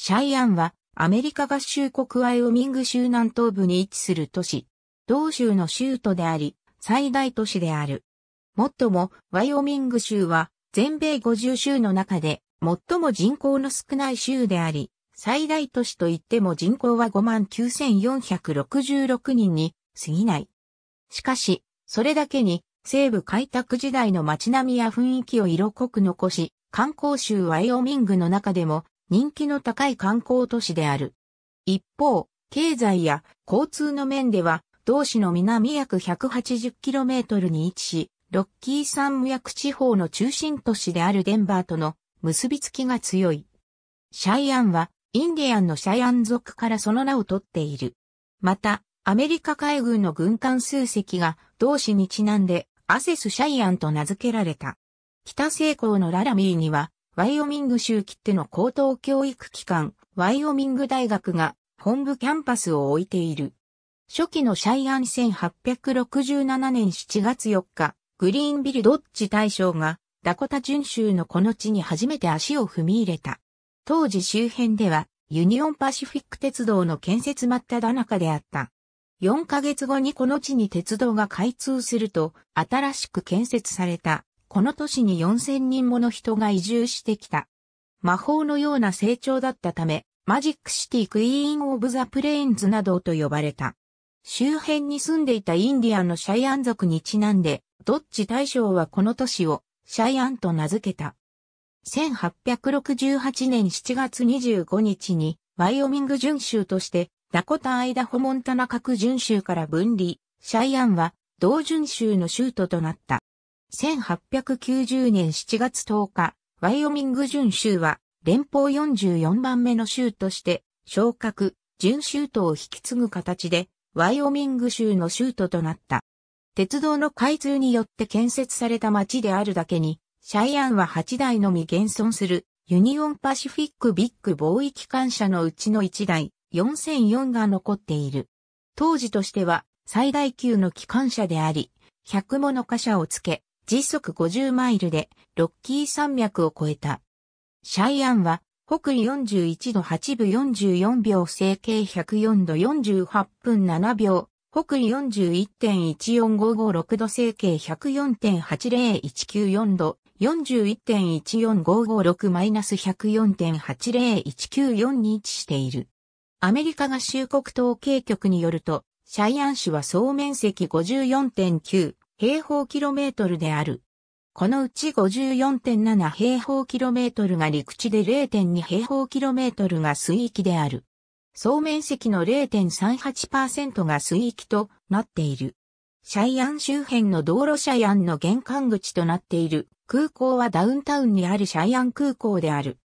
シャイアンはアメリカ合衆国ワイオミング州南東部に位置する都市、同州の州都であり、最大都市である。もっとも、ワイオミング州は全米50州の中で最も人口の少ない州であり、最大都市といっても人口は59,466人に過ぎない。しかし、それだけに西部開拓時代の街並みや雰囲気を色濃く残し、観光州ワイオミングの中でも人気の高い観光都市である。一方、経済や交通の面では、同市の南約 180km に位置し、ロッキー山脈地方の中心都市であるデンバーとの結びつきが強い。シャイアンは、インディアンのシャイアン族からその名を取っている。また、アメリカ海軍の軍艦数隻が同市にちなんでアセス・シャイアンと名付けられた。北西港のララミーにはワイオミング州切手の高等教育機関、ワイオミング大学が本部キャンパスを置いている。初期のシャイアン1867年7月4日、グリーンビルドッジ大将がダコタ準州のこの地に初めて足を踏み入れた。当時周辺ではユニオンパシフィック鉄道の建設真っただ中であった。4ヶ月後にこの地に鉄道が開通すると新しく建設されたこの都市に4000人もの人が移住してきた。魔法のような成長だったため、マジックシティクイーン・オブ・ザ・プレインズなどと呼ばれた。周辺に住んでいたインディアンのシャイアン族にちなんで、ドッジ大将はこの都市をシャイアンと名付けた。1868年7月25日に、ワイオミング巡州として、ダコタ・アイダホ・モンタナ各巡州から分離、シャイアンは同巡州の州都となった。1890年7月10日、ワイオミング準州は連邦44番目の州として昇格、準州都を引き継ぐ形でワイオミング州の州都となった。鉄道の開通によって建設された町であるだけに、シャイアンは8台のみ現存するユニオンパシフィックビッグ貿易関車のうちの1台、4004が残っている。当時としては最大級の機関車であり、100もの貨車をつけ、時速50マイルでロッキー山脈を越えた。シャイアンは北緯41度8分44秒整形104度48分7秒、北緯41.14556度整形104.80194度41.14556-104.80194に位置している。アメリカ合衆国統計局によると、シャイアン市は総面積54.9、平方キロメートルである。このうち54.7平方キロメートルが陸地で0.2平方キロメートルが水域である。総面積の0.38%が水域となっている。シャイアン周辺の道路シャイアンの玄関口となっている空港はダウンタウンにあるシャイアン空港である。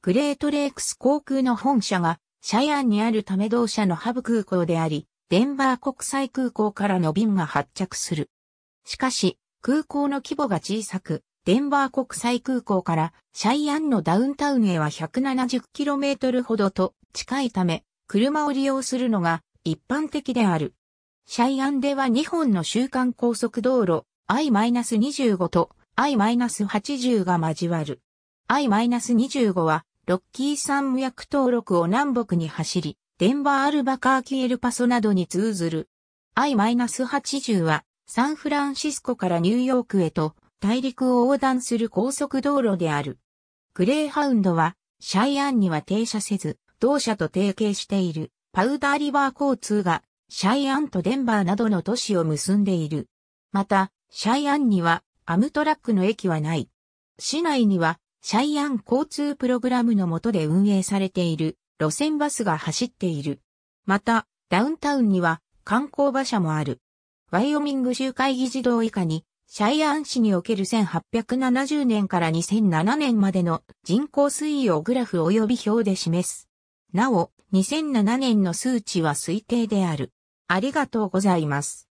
グレートレイクス航空の本社がシャイアンにあるため同社のハブ空港であり、デンバー国際空港からの便が発着する。しかし、空港の規模が小さく、デンバー国際空港からシャイアンのダウンタウンへは 170km ほどと近いため、車を利用するのが一般的である。シャイアンでは2本の週間高速道路 I-25 と I-80 が交わる。I-25 はロッキー山脈登録を南北に走り、デンバーアルバカーキエルパソなどに通ずる。I-80 はサンフランシスコからニューヨークへと大陸を横断する高速道路である。グレーハウンドはシャイアンには停車せず、同社と提携しているパウダーリバー交通がシャイアンとデンバーなどの都市を結んでいる。また、シャイアンにはアムトラックの駅はない。市内にはシャイアン交通プログラムの下で運営されている路線バスが走っている。また、ダウンタウンには観光馬車もある。ワイオミング州会議児童以下に、シャイアン市における1870年から2007年までの人口推移をグラフ及び表で示す。なお、2007年の数値は推定である。ありがとうございます。